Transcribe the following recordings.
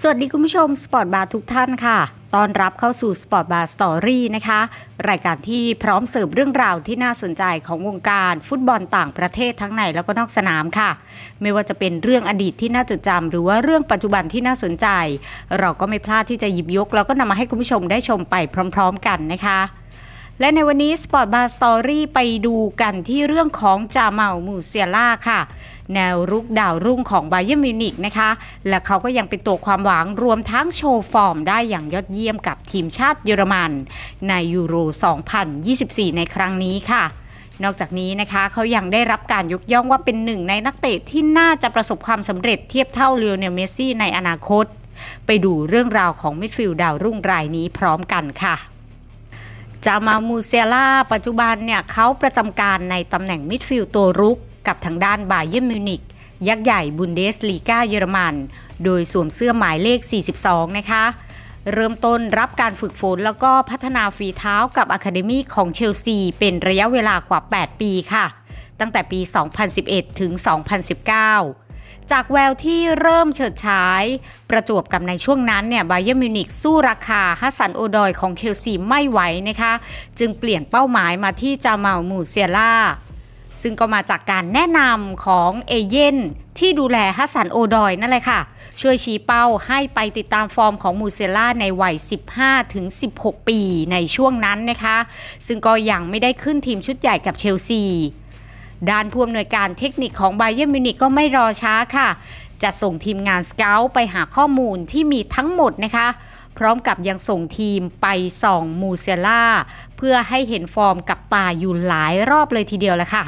สวัสดีคุณผู้ชมสปอร์ตบาร์ทุกท่านค่ะตอนรับเข้าสู่สปอร์ตบาร์สตอรี่นะคะ รายการที่พร้อมเสิร์ฟเรื่องราวที่น่าสนใจของวงการฟุตบอลต่างประเทศทั้งในแล้วก็นอกสนามค่ะ ไม่ว่าจะเป็นเรื่องอดีตที่น่าจดจำ หรือว่าเรื่องปัจจุบันที่น่าสนใจ เราก็ไม่พลาดที่จะหยิบยกแล้วก็นำมาให้คุณผู้ชมได้ชมไปพร้อมๆกันนะคะ และในวันนี้สปอร์ตบาร์สตอรี่ไปดูกันที่เรื่องของจาเมามูเซียล่าค่ะแนวรุกดาวรุ่งของไบเยอร์มิวนิกนะคะ และเขาก็ยังเป็นตัวความหวังรวมทั้งโชว์ฟอร์มได้อย่างยอดเยี่ยมกับทีมชาติเยอรมัน ในยูโร 2024 ในครั้งนี้ค่ะ นอกจากนี้นะคะ เขายังได้รับการยกย่องว่าเป็นหนึ่งในนักเตะที่น่าจะประสบความสำเร็จเทียบเท่าเลโอเนล เมสซี่ในอนาคต ไปดูเรื่องราวของมิดฟิลด์ดาวรุ่งรายนี้พร้อมกันค่ะ จามามูเซล่าปัจจุบันเนี่ยเขาประจำการในตำแหน่งมิดฟิลด์ตัวรุกกับทางด้านบาเยิร์นมิวนิกยักษ์ใหญ่บุนเดสลีกาเยอรมันโดยสวมเสื้อหมายเลข 42 นะคะ เริ่มต้นรับการฝึกฝนแล้วก็พัฒนาฝีเท้ากับอะคาเดมีของเชลซีเป็นระยะเวลากว่า 8 ปีค่ะ ตั้งแต่ปี 2011 ถึง 2019 จากแววที่เริ่มเฉิดฉาย ประจวบกับในช่วงนั้นเนี่ยไบเยอร์มิวนิกสู้ราคาฮัสซันโอดอยของเชลซีไม่ไหวนะคะ จึงเปลี่ยนเป้าหมายมาที่จามาลมูเซียล่าซึ่งก็มาจากการแนะนำของเอเย่นที่ดูแลฮัสซันโอดอยนั่นแหละค่ะ ช่วยชี้เป้าให้ไปติดตามฟอร์มของมูเซล่าในวัย15-16 ปีในช่วงนั้นนะคะ ซึ่งก็ยังไม่ได้ขึ้นทีมชุดใหญ่กับเชลซี ด้านผู้อำนวยการเทคนิคของไบเยอร์มิวนิกก็ไม่รอช้าค่ะ จะส่งทีมงานสเกลไปหาข้อมูลที่มีทั้งหมดนะคะ พร้อมกับยังส่งทีมไปส่องมูเซล่าเพื่อให้เห็นฟอร์มกับตาอยู่หลายรอบเลยทีเดียวแหละค่ะ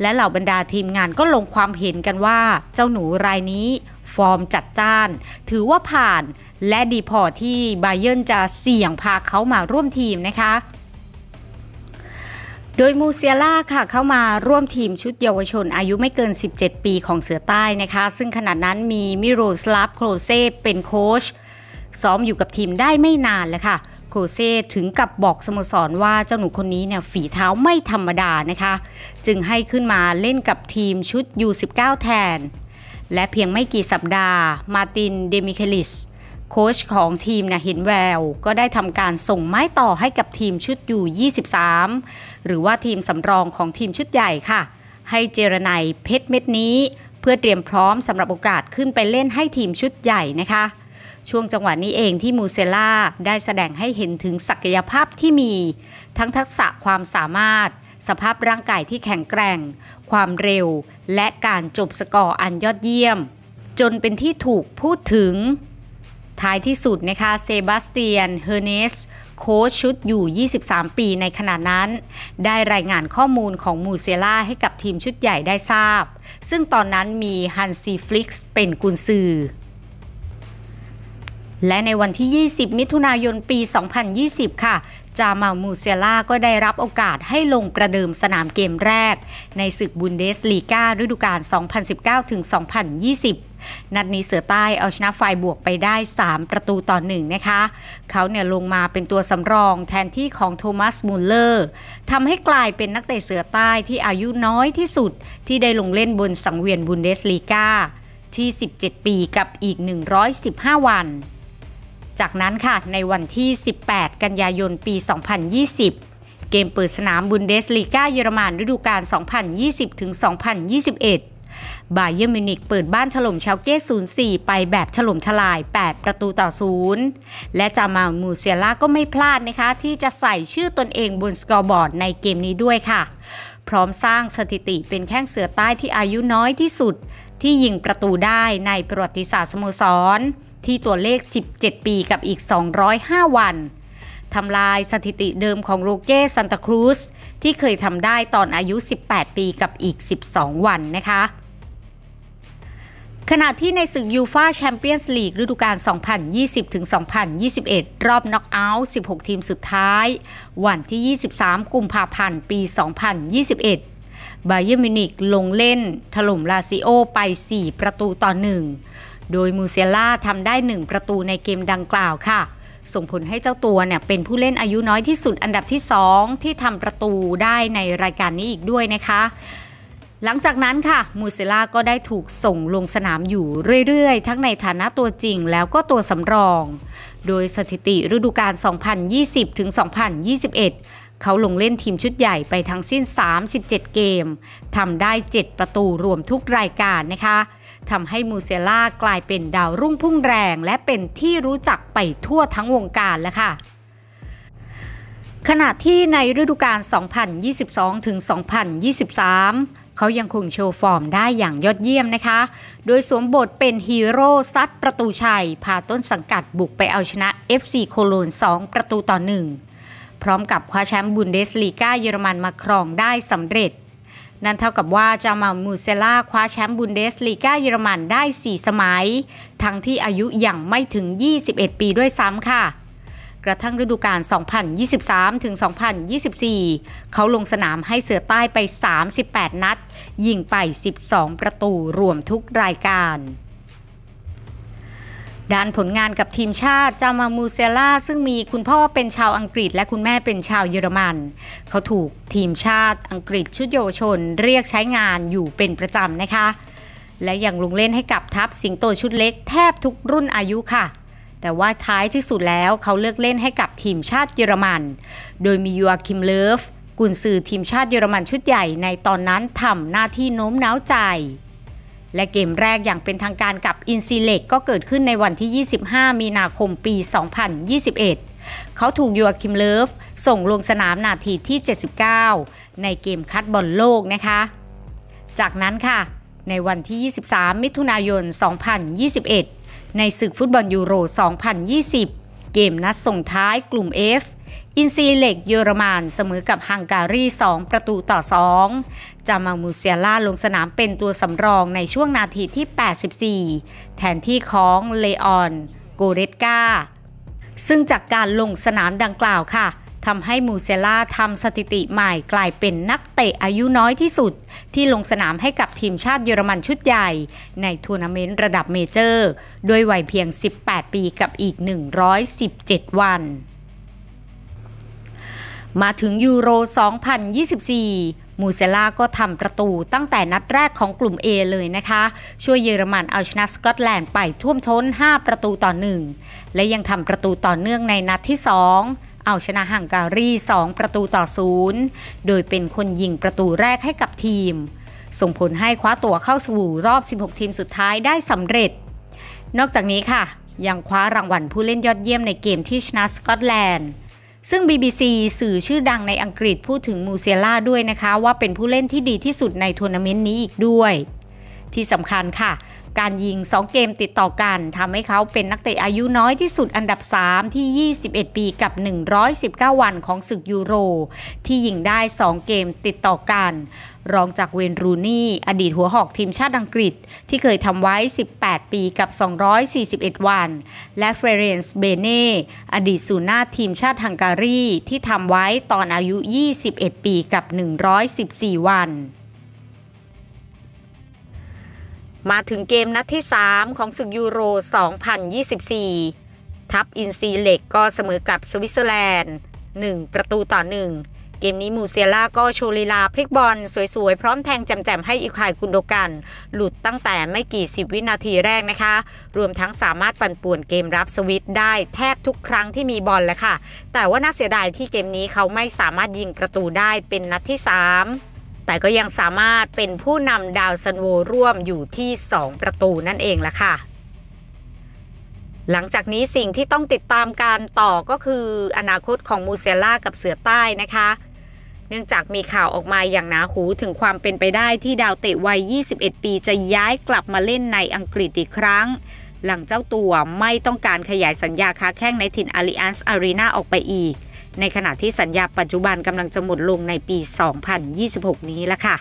และเหล่าบรรดาทีมงานก็ลงความเห็นกันว่าเจ้าหนูรายนี้ฟอร์มจัดจ้าน ถือว่าผ่านและดีพอที่ไบเยนจะเสี่ยงพาเขามาร่วมทีมนะคะ โดยมูเซียล่าค่ะเข้ามาร่วมทีมชุดเยาวชนอายุไม่เกิน 17 ปีของเสือใต้นะคะ ซึ่งขณะนั้นมีมิโรสลาฟโครเซเป็นโค้ชซ้อมอยู่กับทีมได้ไม่นานเลยค่ะโคเซ่ถึงกับบอกสโมสรว่าเจ้าหนูคนนี้เนี่ยฝีเท้าไม่ธรรมดานะคะ จึงให้ขึ้นมาเล่นกับทีมชุด U19 แทน และเพียงไม่กี่สัปดาห์มาตินเดมิเคลิสโค้ชของทีมเนี่ยเห็นแววก็ได้ทำการส่งไม้ต่อให้กับทีมชุดอยู่ 23 หรือว่าทีมสำรองของทีมชุดใหญ่ค่ะ ให้เจรไนเพชรเม็ดนี้เพื่อเตรียมพร้อมสำหรับโอกาสขึ้นไปเล่นให้ทีมชุดใหญ่นะคะช่วงจังหวะนี้เองที่มูเซล่า ได้แสดงให้เห็นถึงศักยภาพที่มี ทั้งทักษะความสามารถ สภาพร่างกายที่แข็งแกร่ง ความเร็ว และการจบสกอร์อันยอดเยี่ยม จนเป็นที่ถูกพูดถึง ท้ายที่สุดนะคะเซบาสเตียนเฮเนสโค้ชชุดอยู่ 23 ปีในขณะนั้น ได้รายงานข้อมูลของมูเซล่าให้กับทีมชุดใหญ่ได้ทราบ ซึ่งตอนนั้นมีฮันซีฟลิกส์เป็นกุนซือและในวันที่ 20 มิถุนายนปี 2020 ค่ะ จามามูเซล่าก็ได้รับโอกาสให้ลงประเดิมสนามเกมแรก ในศึกบุนเดสลีกาฤดูกาล2019-2020 นัดนี้เสือใต้เอาชนะไฟบวกไปได้ 3 ประตูต่อหนึ่งนะคะ เขาเนี่ยลงมาเป็นตัวสำรองแทนที่ของโทมัสมูลเลอร์ทำให้กลายเป็นนักเตะเสือใต้ที่อายุน้อยที่สุดที่ได้ลงเล่นบนสังเวียนบุนเดสลีกาที่ 17 ปีกับอีก 115 วันจากนั้นค่ะในวันที่ 18 กันยายน ปี 2020 เกมเปิดสนามบุนเดสลีกาเยอรมันฤดูกาล 2020-2021บาเยอร์มิวนิกเปิดบ้านถล่มเชลเก้04 ไปแบบถล่มทลาย 8 ประตูต่อ 0 และจามามูเซียล่าก็ไม่พลาดนะคะ ที่จะใส่ชื่อตนเองบนสกอร์บอร์ด ในเกมนี้ด้วยค่ะ พร้อมสร้างสถิติเป็นแข้งเสือใต้ที่อายุน้อยที่สุด ที่ยิงประตูได้ในประวัติศาสตร์สโมสรที่ตัวเลข 17 ปีกับอีก 205 วัน ทำลายสถิติเดิมของโรเก้ซันตาครูสที่เคยทำได้ตอนอายุ 18 ปีกับอีก 12 วันนะคะ ขณะที่ในศึกยูฟาแชมเปียนส์ลีกฤดูกาล 2020-2021 รอบน็อกเอาท์16 ทีมสุดท้าย วันที่ 23 กุมภาพันธ์ ปี 2021บาเยอร์มิวนิกลงเล่นถล่มลาซิโอไป 4 ประตูต่อ 1โดยมูเซล่าทำได้ 1 ประตูในเกมดังกล่าวค่ะ ส่งผลให้เจ้าตัวเนี่ยเป็นผู้เล่นอายุน้อยที่สุดอันดับที่ 2 ที่ทำประตูได้ในรายการนี้อีกด้วยนะคะ หลังจากนั้นค่ะ มูเซล่าก็ได้ถูกส่งลงสนามอยู่เรื่อยๆ ทั้งในฐานะตัวจริงแล้วก็ตัวสำรอง โดยสถิติฤดูกาล 2020-2021 เขาลงเล่นทีมชุดใหญ่ไปทั้งสิ้น 37 เกม ทำได้ 7 ประตูรวมทุกรายการนะคะทำให้มูเซล่ากลายเป็นดาวรุ่งพุ่งแรง และเป็นที่รู้จักไปทั่วทั้งวงการแล้วค่ะ ขณะที่ในฤดูกาล 2022ถึง2023 เขายังคงโชว์ฟอร์มได้อย่างยอดเยี่ยมนะคะ โดยสวมบทเป็นฮีโร่ซัดประตูชัย พาต้นสังกัดบุกไปเอาชนะ FC โคโลน 2 ประตูต่อ 1 พร้อมกับคว้าแชมป์บุนเดสลีกาเยอรมันมาครองได้สำเร็จนั่นเท่ากับว่าจามามูเซล่าคว้าแชมป์บุนเดสลีกาเยอรมันได้ 4 สมัย ทั้งที่อายุยังไม่ถึง 21 ปีด้วยซ้ำค่ะ กระทั่งฤดูกาล 2023ถึง2024 เขาลงสนามให้เสือใต้ไป 38 นัด ยิงไป 12 ประตูรวมทุกรายการด้านผลงานกับทีมชาติจามามูเซล่าซึ่งมีคุณพ่อเป็นชาวอังกฤษและคุณแม่เป็นชาวเยอรมันเขาถูกทีมชาติอังกฤษชุดเยาวชนเรียกใช้งานอยู่เป็นประจำนะคะ และยังลงเล่นให้กับทัพสิงโตชุดเล็ก แทบทุกรุ่นอายุค่ะ แต่ว่าท้ายที่สุดแล้วเขาเลือกเล่นให้กับทีมชาติเยอรมันโดยมียูอาคิมเลิฟกุนซือทีมชาติเยอรมันชุดใหญ่ในตอนนั้นทำหน้าที่โน้มน้าวใจและเกมแรกอย่างเป็นทางการกับอินซีเล็กก็เกิดขึ้นในวันที่ 25 มีนาคมปี 2021 เขาถูกยอาคิม เลิฟส่งลงสนามนาทีที่ 79 ในเกมคัดบอลโลกนะคะ จากนั้นค่ะในวันที่ 23 มิถุนายน 2021 ในศึกฟุตบอลยูโร 2020 เกมนัดส่งท้ายกลุ่ม F อินซีเหล็กเยอรมันเสมอกับฮังการี2ประตูต่อ 2จามามูเซียล่าลงสนามเป็นตัวสำรองในช่วงนาทีที่ 84 แทนที่ของเลออนโกเรตกา ซึ่งจากการลงสนามดังกล่าวค่ะ ทำให้มูเซล่าทำสถิติใหม่กลายเป็นนักเตะอายุน้อยที่สุด ที่ลงสนามให้กับทีมชาติเยอรมันชุดใหญ่ ในทัวร์นาเมนต์ระดับเมเจอร์ด้วยวัยเพียง 18 ปีกับอีก 117 วันมาถึงยูโร 2024 มูเซล่าก็ทำประตูตั้งแต่นัดแรกของกลุ่ม A เลยนะคะ ช่วยเยอรมันเอาชนะสกอตแลนด์ไปท่วมท้น 5 ประตูต่อ 1 และยังทำประตูต่อเนื่องในนัดที่ 2 เอาชนะฮังการี 2 ประตูต่อ 0 โดยเป็นคนยิงประตูแรกให้กับทีม ส่งผลให้คว้าตั๋วเข้าสู่รอบ 16 ทีมสุดท้ายได้สำเร็จ นอกจากนี้ค่ะ ยังคว้ารางวัลผู้เล่นยอดเยี่ยมในเกมที่ชนะสกอตแลนด์ซึ่ง BBC สื่อชื่อดังในอังกฤษพูดถึงมูเซียล่าด้วยนะคะ ว่าเป็นผู้เล่นที่ดีที่สุดในทัวร์นาเมนต์นี้อีกด้วย ที่สำคัญค่ะการยิง 2 เกมติดต่อกันทำให้เขาเป็นนักเตะอายุน้อยที่สุดอันดับ 3 ที่ 21 ปีกับ 119 วันของศึกยูโร ที่ยิงได้ 2 เกมติดต่อกัน รองจากเวนรูนี่ อดีตหัวหอกทีมชาติอังกฤษที่เคยทำไว้ 18 ปีกับ 241 วัน และเฟรเนซ์เบเน่อดีตสูน่น้าทีมชาติฮังการีที่ทำไว้ตอนอายุ 21 ปีกับ 114 วันมาถึงเกมนัดที่ 3 ของศึกยูโร 2024 ทัพอินซีเล็กก็เสมอกับสวิตเซอร์แลนด์ 1 ประตูต่อ 1 เกมนี้มูเซียล่าก็โชว์ลีลาพลิกบอลสวยๆ พร้อมแทงแจมๆให้อิคายกุนโดกัน หลุดตั้งแต่ไม่กี่สิบวินาทีแรกนะคะ รวมทั้งสามารถปั่นป่วนเกมรับสวิตได้แทบทุกครั้งที่มีบอลเลยค่ะ แต่ว่าน่าเสียดายที่เกมนี้เขาไม่สามารถยิงประตูได้เป็นนัดที่3แต่ก็ยังสามารถเป็นผู้นำดาวซันโวร่วมอยู่ที่ 2 ประตูนั่นเองละค่ะ หลังจากนี้สิ่งที่ต้องติดตามการต่อก็คืออนาคตของมูเซล่ากับเสือใต้นะคะ เนื่องจากมีข่าวออกมาอย่างหนาหูถึงความเป็นไปได้ที่ดาวเตะวัย 21 ปีจะย้ายกลับมาเล่นในอังกฤษอีกครั้ง หลังเจ้าตัวไม่ต้องการขยายสัญญาค้าแข้งในถิ่นอาริอันส์อารีนาออกไปอีกในขณะที่สัญญาปัจจุบันกำลังจะหมดลงในปี 2026 นี้ละค่ะ